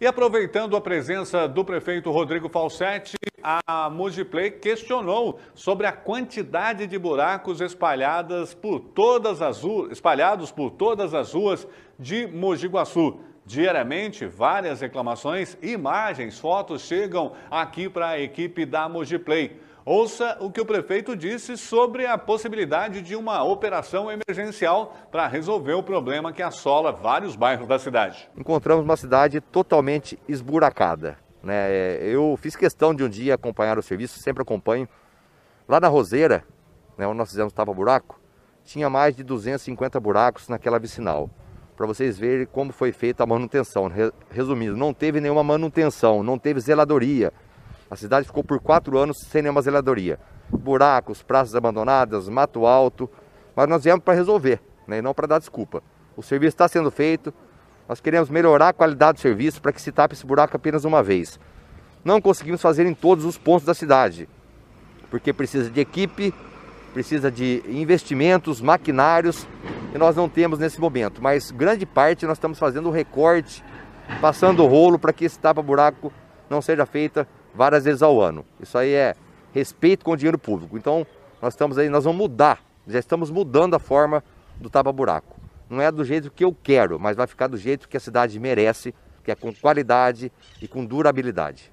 E aproveitando a presença do prefeito Rodrigo Falsetti, a Mugiplay questionou sobre a quantidade de buracos espalhadas por todas as espalhados por todas as ruas de Mogiguaçu. Diariamente, várias reclamações, imagens, fotos chegam aqui para a equipe da Mogiplay. Ouça o que o prefeito disse sobre a possibilidade de uma operação emergencial para resolver o problema que assola vários bairros da cidade. Encontramos uma cidade totalmente esburacada. Né? Eu fiz questão de um dia acompanhar o serviço, sempre acompanho. Lá na Roseira, né, onde nós fizemos tapa-buraco, tinha mais de 250 buracos naquela vicinal. Para vocês verem como foi feita a manutenção. Resumindo, não teve nenhuma manutenção, não teve zeladoria, a cidade ficou por quatro anos sem nenhuma zeladoria. Buracos, praças abandonadas, mato alto. Mas nós viemos para resolver, né? e não para dar desculpa. O serviço está sendo feito. Nós queremos melhorar a qualidade do serviço para que se tape esse buraco apenas uma vez. Não conseguimos fazer em todos os pontos da cidade, porque precisa de equipe, precisa de investimentos, maquinários, e nós não temos nesse momento. Mas grande parte nós estamos fazendo o recorte, passando o rolo para que esse tapa-buraco não seja feita várias vezes ao ano. Isso aí é respeito com o dinheiro público. Então, nós estamos aí, nós vamos mudar, já estamos mudando a forma do tapa-buraco. Não é do jeito que eu quero, mas vai ficar do jeito que a cidade merece, que é com qualidade e com durabilidade.